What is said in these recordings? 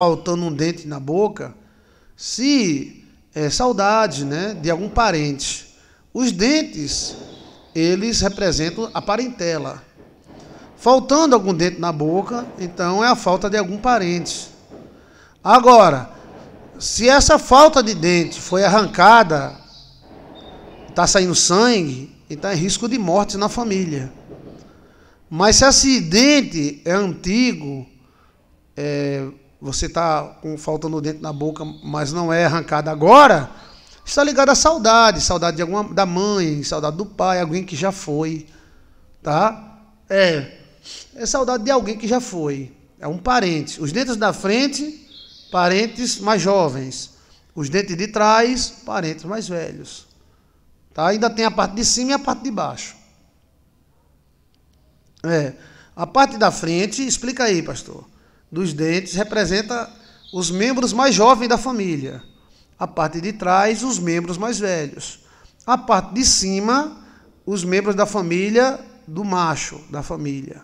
faltando um dente na boca, se é saudade, né, de algum parente. Os dentes, eles representam a parentela. Faltando algum dente na boca, então é a falta de algum parente. Agora, se essa falta de dente foi arrancada, está saindo sangue, então é risco de morte na família. Mas se esse dente é antigo, é, você está com faltando o dente na boca, mas não é arrancado agora, está ligado à saudade, saudade de alguma, da mãe, saudade do pai, alguém que já foi, tá? É, é saudade de alguém que já foi, é um parente. Os dentes da frente, parentes mais jovens. Os dentes de trás, parentes mais velhos. Tá? Ainda tem a parte de cima e a parte de baixo. É. A parte da frente, explica aí, pastor dos dentes representa os membros mais jovens da família. A parte de trás, os membros mais velhos. A parte de cima, os membros da família do macho da família.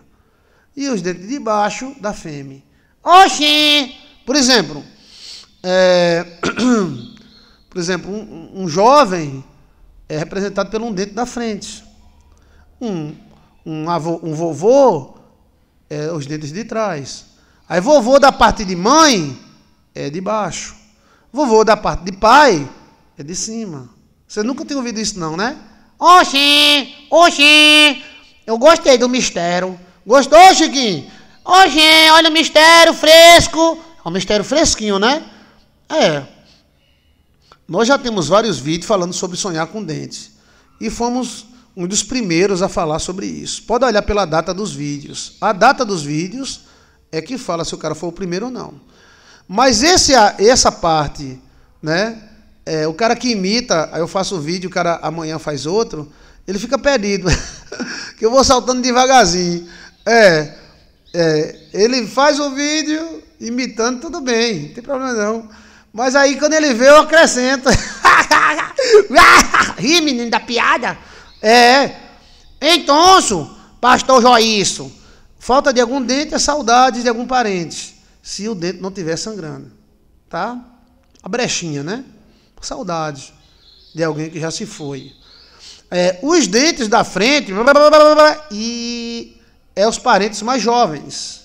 E os dentes de baixo da fêmea. Oxê! Por exemplo, é... por exemplo, um, um jovem é representado pelo um dente da frente. Um, um, avô, um vovô, é, os dentes de trás. Aí vovô da parte de mãe é de baixo. Vovô da parte de pai é de cima. Você nunca tinha ouvido isso não, né? Oxi, oxi, eu gostei do mistério. Gostou, Chiquinho? Oxi, olha o mistério fresco. É um mistério fresquinho, né? É. Nós já temos vários vídeos falando sobre sonhar com dentes. E fomos um dos primeiros a falar sobre isso. Pode olhar pela data dos vídeos. A data dos vídeos é que fala se o cara foi o primeiro ou não. Mas esse, essa parte, né? É, o cara que imita, aí eu faço um vídeo, o cara amanhã faz outro, ele fica perdido. que eu vou saltando devagarzinho. É, é, ele faz o vídeo imitando, tudo bem, não tem problema não. Mas aí quando ele vê, eu acrescento. Ri, menino da piada. É. Então, pastor Joísso. Falta de algum dente é saudade de algum parente, se o dente não estiver sangrando. Tá? A brechinha, né? Saudade de alguém que já se foi. É, os dentes da frente blá, blá, blá, e é os parentes mais jovens.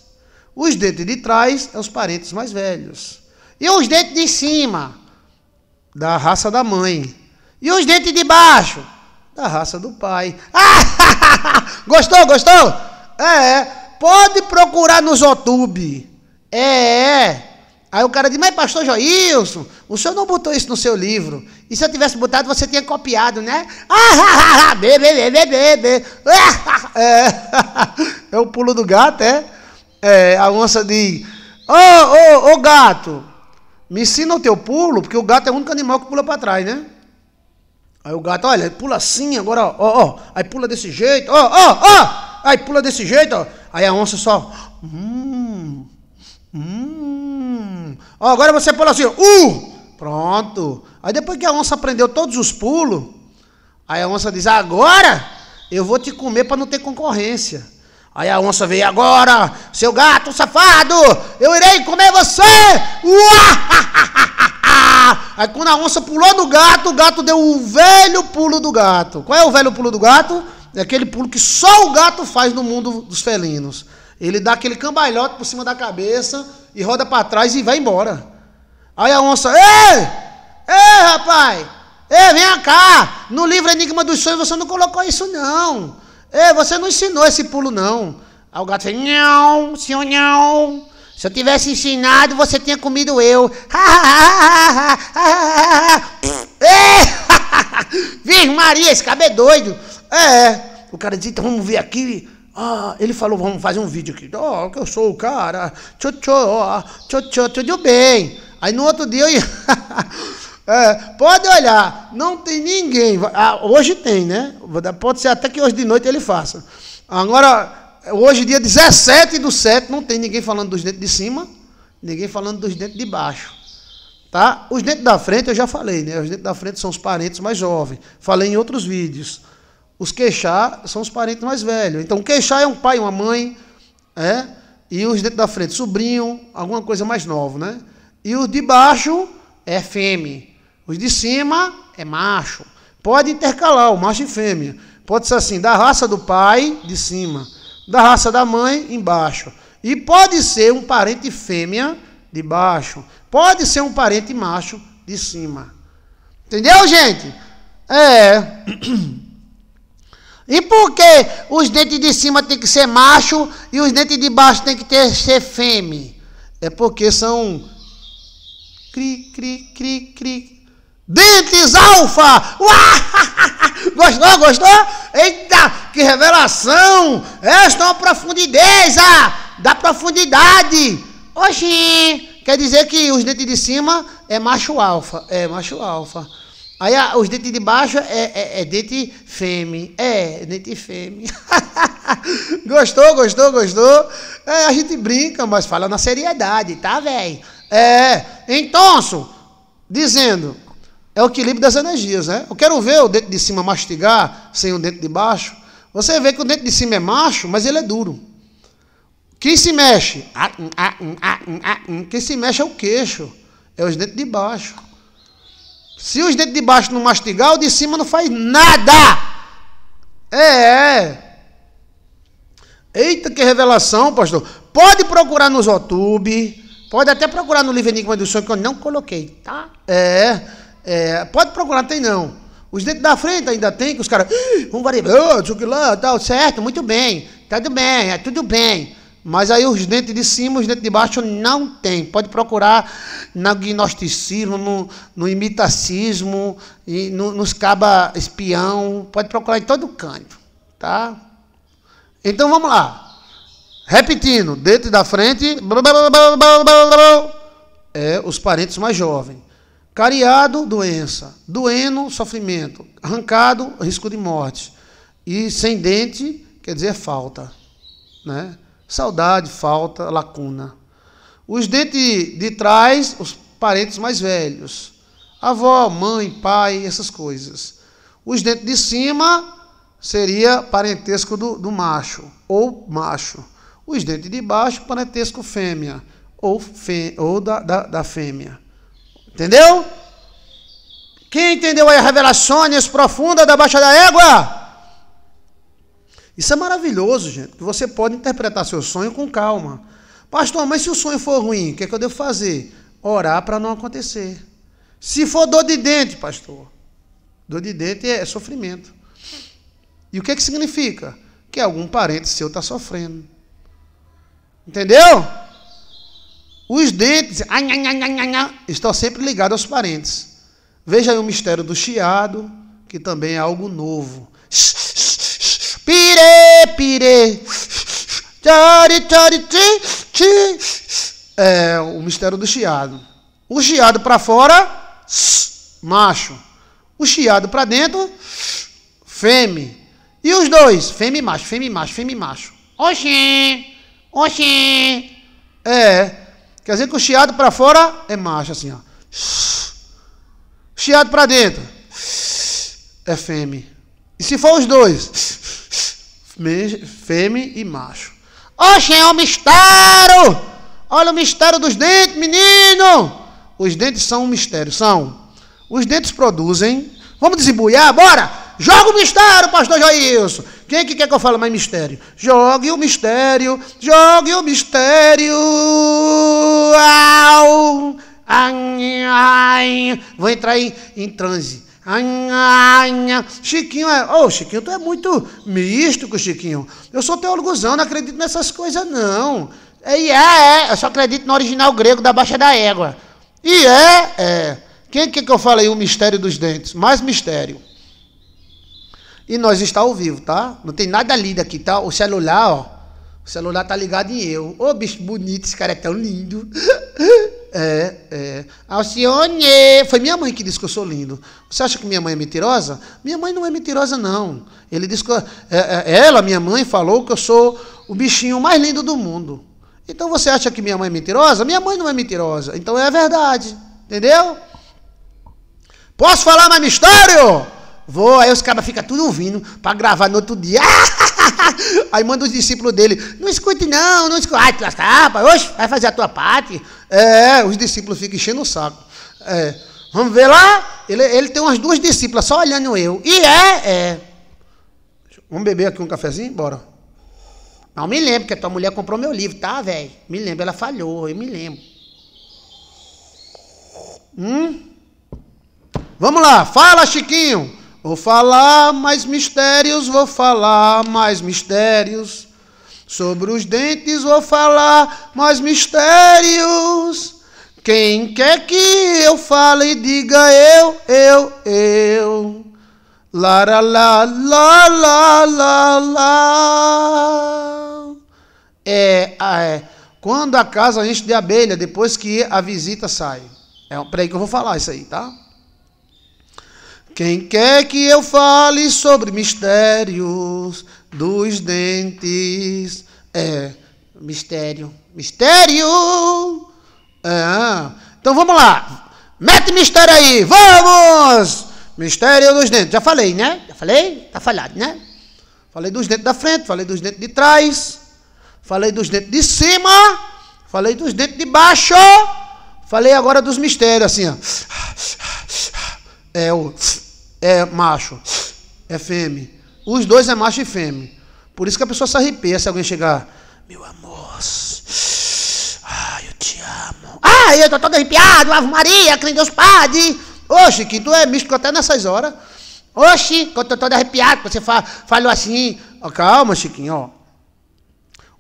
Os dentes de trás é os parentes mais velhos. E os dentes de cima da raça da mãe. E os dentes de baixo da raça do pai. Ah, gostou, gostou? É, é pode procurar no Zotube. É, é. Aí o cara diz, mas pastor Joilson, o senhor não botou isso no seu livro. E se eu tivesse botado, você tinha copiado, né? Ah, bê, bê, bê, bebê, bebê, É, é. é o pulo do gato, é? é a onça diz, ô, ô, ô gato, me ensina o teu pulo, porque o gato é o único animal que pula para trás, né? Aí o gato, olha, pula assim, agora, ó, ó. Aí pula desse jeito, ó, ó, ó. Aí pula desse jeito, ó. Aí a onça só. Hum. Hum. agora você pula assim. Uh! Pronto. Aí depois que a onça aprendeu todos os pulos, aí a onça diz: Agora eu vou te comer para não ter concorrência. Aí a onça veio: Agora, seu gato safado, eu irei comer você. Uá! Aí quando a onça pulou no gato, o gato deu o velho pulo do gato. Qual é o velho pulo do gato? É aquele pulo que só o gato faz no mundo dos felinos. Ele dá aquele cambalhote por cima da cabeça e roda para trás e vai embora. Aí a onça, ei! Ei, rapaz! Ei, vem cá! No livro Enigma dos Sonhos você não colocou isso, não. Ei, você não ensinou esse pulo, não. Aí o gato fez, não, senhor, não. Se eu tivesse ensinado, você tinha comido eu. Ei! Virgem Maria, esse cabelo é doido. É, é, o cara diz, então vamos ver aqui. Ah, ele falou, vamos fazer um vídeo aqui. Ó, oh, que eu sou o cara. Tchô, tchô, ó, tchô, tchô, tudo bem. Aí no outro dia eu ia... é, pode olhar, não tem ninguém. Ah, hoje tem, né? Pode ser até que hoje de noite ele faça. Agora, hoje, dia 17 do 7, não tem ninguém falando dos dentes de cima, ninguém falando dos dentes de baixo. Tá? Os dentes da frente eu já falei, né? Os dentes da frente são os parentes mais jovens. Falei em outros vídeos. Os queixá são os parentes mais velhos. Então, queixá é um pai, uma mãe, é? e os dentro da frente, sobrinho, alguma coisa mais nova, né? E os de baixo é fêmea. Os de cima é macho. Pode intercalar o macho e fêmea. Pode ser assim, da raça do pai, de cima. Da raça da mãe, embaixo. E pode ser um parente fêmea, de baixo. Pode ser um parente macho, de cima. Entendeu, gente? É. E por que os dentes de cima tem que ser macho e os dentes de baixo tem que ter, ser fêmea? É porque são cri, cri, cri, cri. Dentes alfa! Gostou, gostou? Eita, que revelação! Esta é uma profundidade da profundidade. Oxi! Quer dizer que os dentes de cima é macho alfa. É macho alfa. Aí a, ah, os dentes de baixo é, é, é dente fêmea. É, dente fêmea. gostou, gostou, gostou? É, a gente brinca, mas fala na seriedade, tá, velho? É, então, dizendo, é o equilíbrio das energias, né? Eu quero ver o dente de cima mastigar sem o dente de baixo. Você vê que o dente de cima é macho, mas ele é duro. Quem se mexe? Ah, hum, ah, hum, hum, Quem se mexe é o queixo, é os dentes de baixo. Se os dentes de baixo não mastigar, o de cima não faz nada. É. é. Eita, que revelação, pastor. Pode procurar no YouTube, Pode até procurar no livro Enigma do Sonho, que eu não coloquei, tá? É. é pode procurar, tem não. Os dentes da frente ainda tem, que os caras. Vamos variar. Oh, lá, tá certo, muito bem. Tá tudo bem, é tudo bem. Mas aí os dentes de cima, os dentes de baixo não tem. Pode procurar no gnosticismo, no, no imitacismo, e no, nos caba espião, pode procurar em todo canto, tá? Então vamos lá. Repetindo, dentro da frente, é os parentes mais jovens. Cariado, doença. Doendo, sofrimento. Arrancado, risco de morte. E sem dente, quer dizer é falta, né? Saudade, falta, lacuna. Os dentes de trás, os parentes mais velhos. Avó, mãe, pai, essas coisas. Os dentes de cima seria parentesco do, do macho ou macho. Os dentes de baixo, parentesco fêmea ou, fê, ou da, da, da fêmea. Entendeu? Quem entendeu aí a revelações profunda da Baixa da Égua? Isso é maravilhoso, gente. Você pode interpretar seu sonho com calma. Pastor, mas se o sonho for ruim, o que, é que eu devo fazer? Orar para não acontecer. Se for dor de dente, pastor, dor de dente é sofrimento. E o que, é que significa? Que algum parente seu está sofrendo. Entendeu? Os dentes ai, ai, ai, estão sempre ligados aos parentes. Veja aí o mistério do chiado, que também é algo novo. Shh, Pire, pire. Tchari, tchari, tchi, tchi. É o mistério do chiado. O chiado para fora, macho. O chiado para dentro, fêmea. E os dois, fêmea e macho, fêmea e macho, fêmea e macho. Oxê, oxê. É, quer dizer que o chiado para fora é macho, assim, ó. Chiado para dentro é fêmea. E se for os dois? fêmea e macho. Oxe, é um mistério! Olha o mistério dos dentes, menino! Os dentes são um mistério, são. Os dentes produzem. Vamos desembuiar, bora! Joga o mistério, pastor Joilson! Quem é que quer que eu fale mais mistério? Jogue o mistério, jogue o mistério! Au! Ai, ai. Vou entrar em, em transe. Anhanha. Chiquinho é. Ô, oh, Chiquinho, tu é muito místico, Chiquinho. Eu sou teólogozão, não acredito nessas coisas, não. É, é, é. Eu só acredito no original grego da Baixa da Égua. E é, é. Quem é que, eu falei o mistério dos dentes? Mais mistério. E nós está ao vivo, tá? Não tem nada lido aqui, tá? O celular, ó. O celular tá ligado em eu. Ô, bicho bonito, esse cara é tão lindo. É, é. Alcione! Foi minha mãe que disse que eu sou lindo. Você acha que minha mãe é mentirosa? Minha mãe não é mentirosa, não. Ele disse que eu, é, é, ela, minha mãe, falou que eu sou o bichinho mais lindo do mundo. Então você acha que minha mãe é mentirosa? Minha mãe não é mentirosa. Então é a verdade. Entendeu? Posso falar mais mistério? Vou, aí os caras ficam tudo ouvindo para gravar no outro dia. Ah! Aí manda os discípulos dele, não escute não, não escute. Ai, tu tá, lascapa, tá, oxe, vai fazer a tua parte. É, os discípulos ficam enchendo o saco. É, vamos ver lá? Ele, ele tem umas duas discípulas só olhando eu. E é, é. Vamos beber aqui um cafezinho? Bora. Não, me lembro que a tua mulher comprou meu livro, tá, velho? Me lembro, ela falhou, eu me lembro. Hum? Vamos lá, fala, Chiquinho. Vou falar mais mistérios, vou falar mais mistérios. Sobre os dentes vou falar mais mistérios. Quem quer que eu fale, diga eu, eu, eu. La la la la la la la. É, ah, é quando a casa enche de abelha depois que a visita sai. É, peraí que eu vou falar isso aí, tá? Quem quer que eu fale sobre mistérios dos dentes? É, mistério. Mistério! É. Ah. Então vamos lá. Mete mistério aí, vamos! Mistério dos dentes. Já falei, né? Já falei? Tá falhado, né? Falei dos dentes da frente, falei dos dentes de trás, falei dos dentes de cima, falei dos dentes de baixo, falei agora dos mistérios, assim, ó. É o é macho, é fêmea. Os dois é macho e fêmea. Por isso que a pessoa se arrepia se alguém chegar, meu amor, ah, eu te amo. Ah, eu tô todo arrepiado, Ave Maria, em Deus Padre. Oxe, que tu é místico até nessas horas. Oxi, que eu tô todo arrepiado, você fa falou assim. Oh, calma, Chiquinho, ó.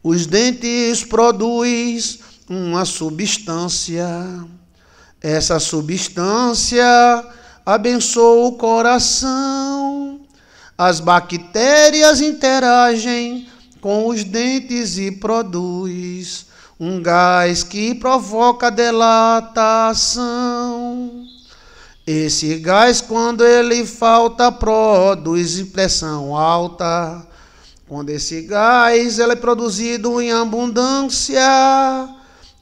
Os dentes produz uma substância. Essa substância abençoa o coração. As bactérias interagem com os dentes e produz um gás que provoca delatação. Esse gás, quando ele falta, produz pressão alta. Quando esse gás ele é produzido em abundância,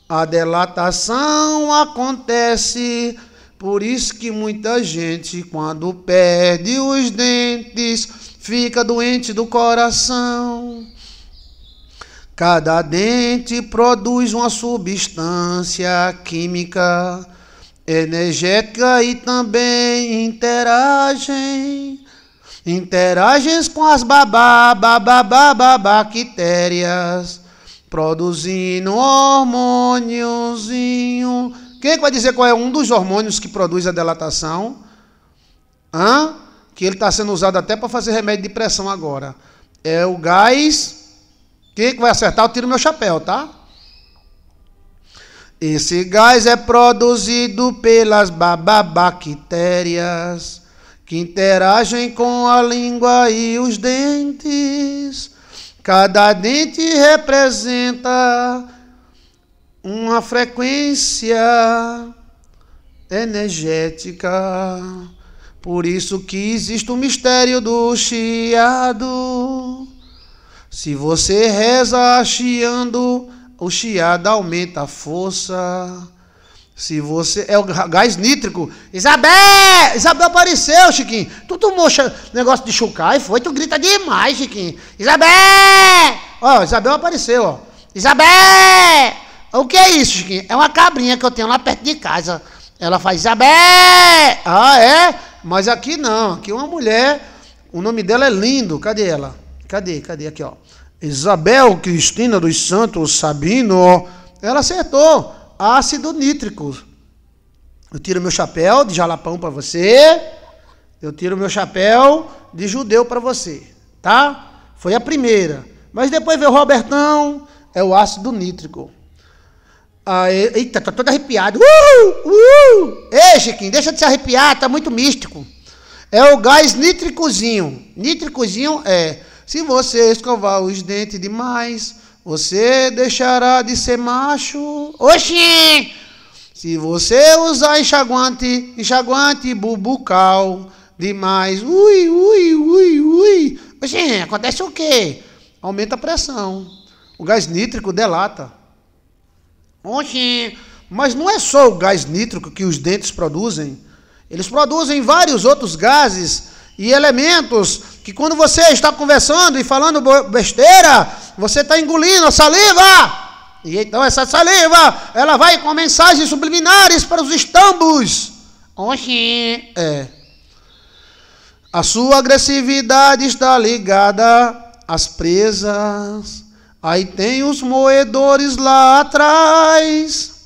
a delatação acontece por isso que muita gente, quando perde os dentes, fica doente do coração. Cada dente produz uma substância química, energética e também interagem. Interagens com as babá, babá, babá, bactérias, produzindo hormôniozinho quem é que vai dizer qual é um dos hormônios que produz a delatação? Hã? Que ele está sendo usado até para fazer remédio de pressão agora. É o gás. Quem é que vai acertar? Eu tiro meu chapéu, tá? Esse gás é produzido pelas bababactérias que interagem com a língua e os dentes. Cada dente representa uma frequência energética. Por isso que existe o mistério do chiado. Se você reza chiando, o chiado aumenta a força. Se você. É o gás nítrico. Isabel! Isabel apareceu, Chiquinho. Tu tomou negócio de chucar e foi, tu grita demais, Chiquinho. Isabel! Ó, Isabel apareceu, ó. Isabel! O que é isso, Chiquinho? É uma cabrinha que eu tenho lá perto de casa. Ela faz Isabé! Ah, é? Mas aqui não. Aqui uma mulher, o nome dela é lindo. Cadê ela? Cadê? Cadê? Aqui, ó. Isabel Cristina dos Santos Sabino. Ela acertou. Ácido nítrico. Eu tiro meu chapéu de jalapão para você. Eu tiro meu chapéu de judeu para você. Tá? Foi a primeira. Mas depois veio o Robertão. É o ácido nítrico. Ah, eita, tô todo arrepiado. Uhul! Uhul! Ei, Chiquinho, deixa de se arrepiar, tá muito místico. É o gás nítricozinho. Nítricozinho é. Se você escovar os dentes demais, você deixará de ser macho. Oxi! Se você usar enxaguante, enxaguante bubucal demais. Ui, ui, ui, ui. Oxi, acontece o quê? Aumenta a pressão. O gás nítrico delata. Mas não é só o gás nítrico que os dentes produzem. Eles produzem vários outros gases e elementos que quando você está conversando e falando besteira, você está engolindo a saliva. E então essa saliva, ela vai com mensagens subliminares para os estambos. Oxi. É. A sua agressividade está ligada às presas Aí tem os moedores lá atrás.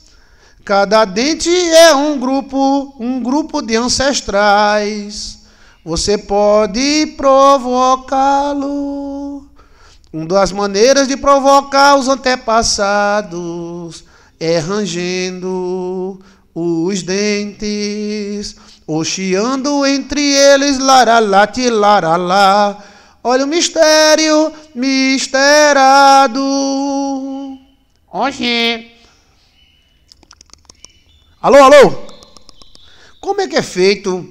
Cada dente é um grupo, um grupo de ancestrais. Você pode provocá-lo. Uma das maneiras de provocar os antepassados é rangendo os dentes, chiando entre eles laralá, tilaralá. Olha o mistério misterado. Oxê. Alô, alô. Como é que é feito?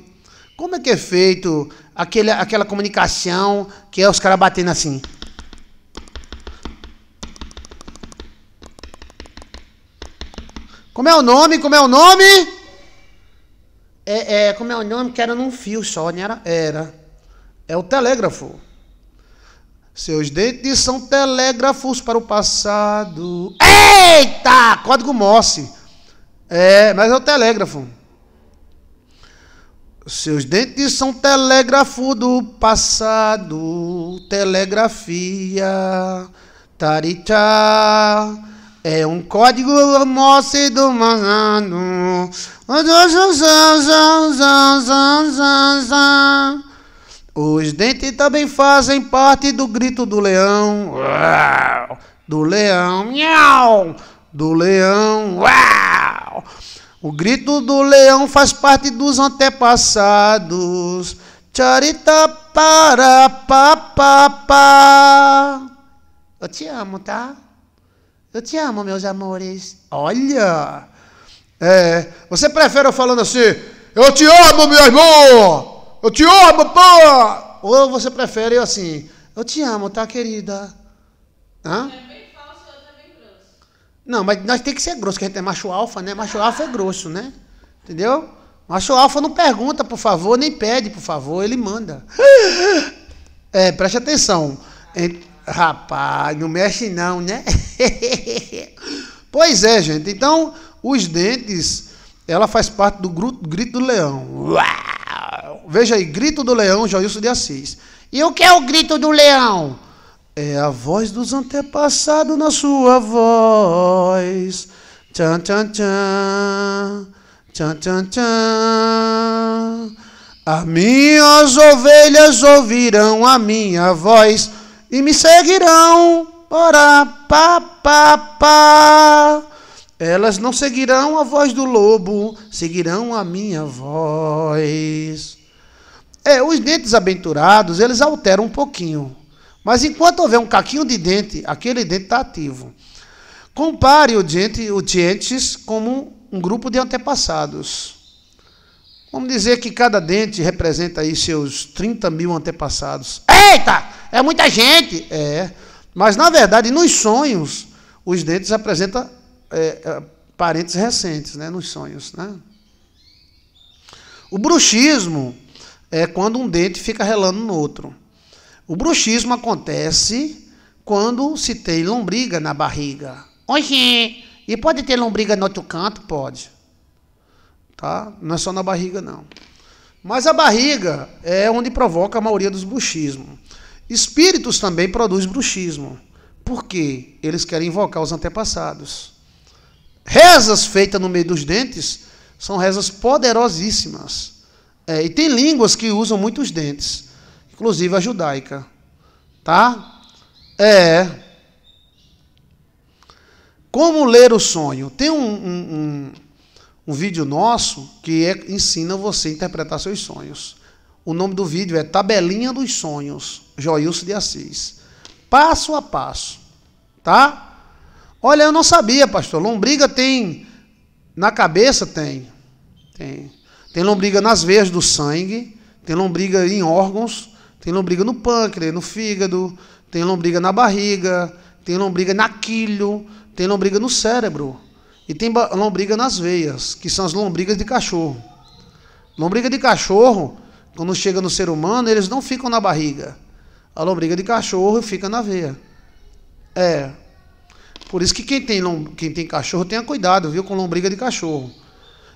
Como é que é feito aquele, aquela comunicação que é os caras batendo assim? Como é o nome? Como é o nome? É, é como é o nome? Que era num fio só, né? Era. era. É o telégrafo. Seus dentes são telégrafos para o passado. Eita! Código Morse. É, mas é o telégrafo. Seus dentes são telégrafo do passado. Telegrafia. Taritá. É um código Morse do zan os dentes também fazem parte do grito do leão, uau, do leão, miau, do leão, uau. O grito do leão faz parte dos antepassados. Charita para papá. Eu te amo, tá? Eu te amo, meus amores. Olha! É, você prefere eu falando assim? Eu te amo, meu irmão! Eu te amo, pô! Ou você prefere assim, eu te amo, tá, querida? Hã? É, é bem grosso. Não, mas nós tem que ser grosso, que a gente é macho alfa, né? Macho alfa é grosso, né? Entendeu? Macho alfa não pergunta, por favor, nem pede, por favor, ele manda. É, preste atenção. Rapaz, não mexe não, né? pois é, gente. Então, os dentes, ela faz parte do grito do leão. Uau! Veja aí, grito do leão, Joilson de Assis. E o que é o grito do leão? É a voz dos antepassados na sua voz. Tchan, tchan, tchan. Tchan, tchan, tchan. As minhas ovelhas ouvirão a minha voz e me seguirão. Ora, pá, pá, pá. Elas não seguirão a voz do lobo, seguirão a minha voz. É, os dentes abenturados, eles alteram um pouquinho. Mas enquanto houver um caquinho de dente, aquele dente está ativo. Compare o dente, o dientes como um grupo de antepassados. Vamos dizer que cada dente representa aí seus 30 mil antepassados. Eita! É muita gente! É. Mas, na verdade, nos sonhos, os dentes representam é, é, parentes recentes, né? Nos sonhos, né? O bruxismo é quando um dente fica relando no outro. O bruxismo acontece quando se tem lombriga na barriga. Oxê! E pode ter lombriga no outro canto? Pode. Tá? Não é só na barriga, não. Mas a barriga é onde provoca a maioria dos bruxismos. Espíritos também produzem bruxismo. Por quê? Eles querem invocar os antepassados. Rezas feitas no meio dos dentes são rezas poderosíssimas. É, e tem línguas que usam muitos dentes, inclusive a judaica. Tá? É. Como ler o sonho? Tem um, um, um, um vídeo nosso que é, ensina você a interpretar seus sonhos. O nome do vídeo é Tabelinha dos Sonhos, Joilson de Assis. Passo a passo. Tá? Olha, eu não sabia, pastor. Lombriga tem. Na cabeça tem. Tem. Tem lombriga nas veias do sangue, tem lombriga em órgãos, tem lombriga no pâncreas, no fígado, tem lombriga na barriga, tem lombriga na quilho, tem lombriga no cérebro e tem lombriga nas veias, que são as lombrigas de cachorro. Lombriga de cachorro, quando chega no ser humano, eles não ficam na barriga. A lombriga de cachorro fica na veia. É. Por isso que quem tem, quem tem cachorro tenha cuidado, viu, com lombriga de cachorro.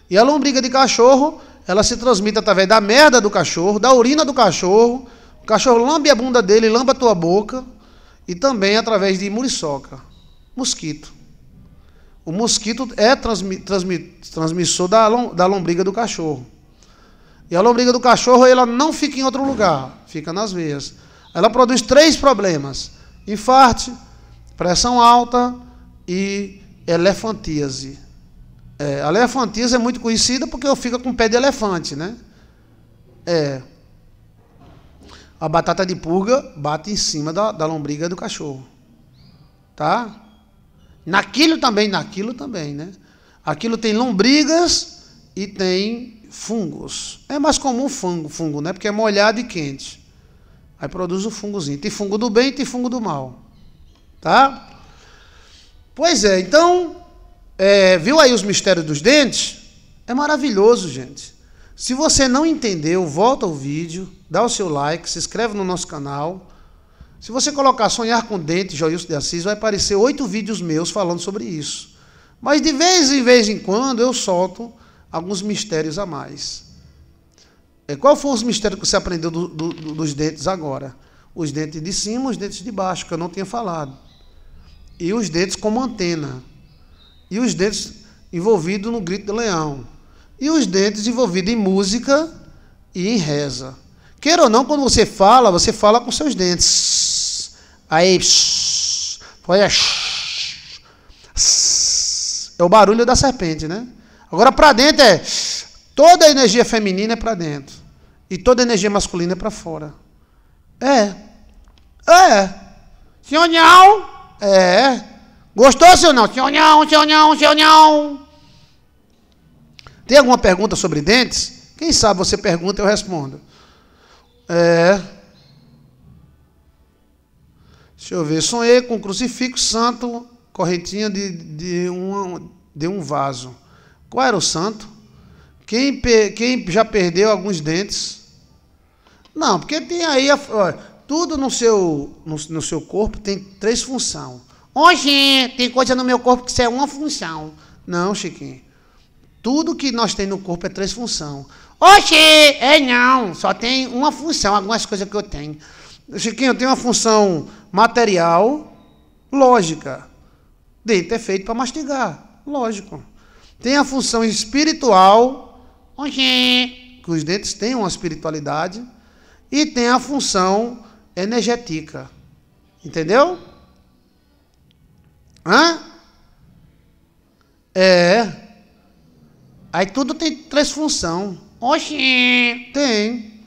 E a lombriga de cachorro, ela se transmite através da merda do cachorro, da urina do cachorro. O cachorro lambe a bunda dele, lamba a tua boca. E também através de muriçoca, mosquito. O mosquito é transmi, transmi, transmissor da, da lombriga do cachorro. E a lombriga do cachorro ela não fica em outro lugar, fica nas veias. Ela produz três problemas: infarto, pressão alta e elefantíase. É, a elefantise é muito conhecida porque fica com pé de elefante, né? É. A batata de pulga bate em cima da, da lombriga do cachorro. Tá? Naquilo também, naquilo também, né? Aquilo tem lombrigas e tem fungos. É mais comum fungo, fungo, né? Porque é molhado e quente. Aí produz o fungozinho. Tem fungo do bem e tem fungo do mal. Tá? Pois é, então é, viu aí os mistérios dos dentes? É maravilhoso, gente. Se você não entendeu, volta o vídeo, dá o seu like, se inscreve no nosso canal. Se você colocar Sonhar com Dente, Joilson de Assis, vai aparecer oito vídeos meus falando sobre isso. Mas de vez em vez em quando eu solto alguns mistérios a mais. É, qual foram os mistérios que você aprendeu do, do, dos dentes agora? Os dentes de cima, os dentes de baixo, que eu não tinha falado. E os dentes como antena e os dentes envolvidos no grito do leão, e os dentes envolvidos em música e em reza. Queira ou não, quando você fala, você fala com seus dentes. Aí, olha, é o barulho da serpente, né? Agora, para dentro é toda a energia feminina é para dentro e toda a energia masculina é para fora. É. É. Senhor É. Gostou, senhor não? Seu não, seu não, seu não. Tem alguma pergunta sobre dentes? Quem sabe você pergunta, eu respondo. É. Deixa eu ver. Sonhei com um crucifixo santo, correntinha de, de, um, de um vaso. Qual era o santo? Quem, quem já perdeu alguns dentes? Não, porque tem aí. A, ó, tudo no seu, no, no seu corpo tem três funções Hoje tem coisa no meu corpo que isso é uma função. Não, Chiquinho. Tudo que nós tem no corpo é três funções. Oxê, é não, só tem uma função, algumas coisas que eu tenho. Chiquinho, eu tenho uma função material, lógica. Dente é feito para mastigar, lógico. Tem a função espiritual, oxê, que os dentes têm uma espiritualidade. E tem a função energética. Entendeu? Hã? É. Aí tudo tem três funções. Oxi! Tem.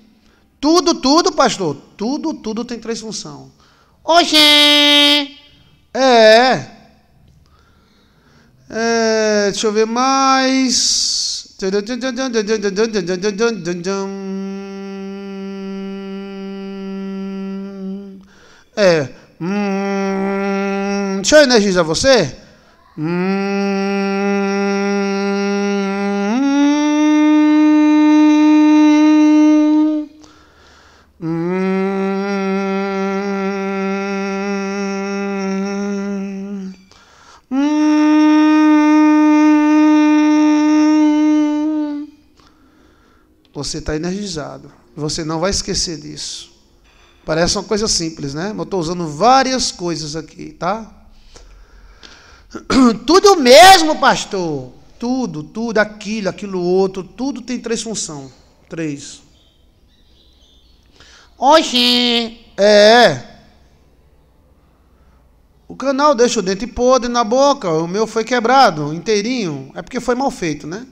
Tudo, tudo, pastor. Tudo, tudo tem três funções. Oxi! É. é. Deixa eu ver mais. É. Hum deixa eu energizar você. Hum, hum, você está energizado. Você não vai esquecer disso. Parece uma coisa simples, né? Mas eu estou usando várias coisas aqui, tá? Tudo mesmo, pastor. Tudo, tudo, aquilo, aquilo outro, tudo tem três funções. Três. Oxi! É. O canal deixa o dente podre na boca, o meu foi quebrado inteirinho. É porque foi mal feito, né?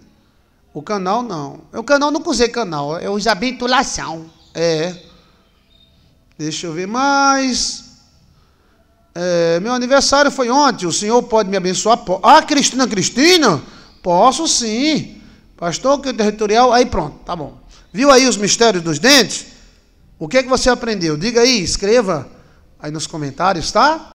O canal não. O canal não usei canal, eu usei a bentulação. É. Deixa eu ver mais é, meu aniversário foi ontem, o senhor pode me abençoar? Ah, Cristina, Cristina? Posso sim. Pastor que territorial, aí pronto, tá bom. Viu aí os mistérios dos dentes? O que é que você aprendeu? Diga aí, escreva aí nos comentários, tá?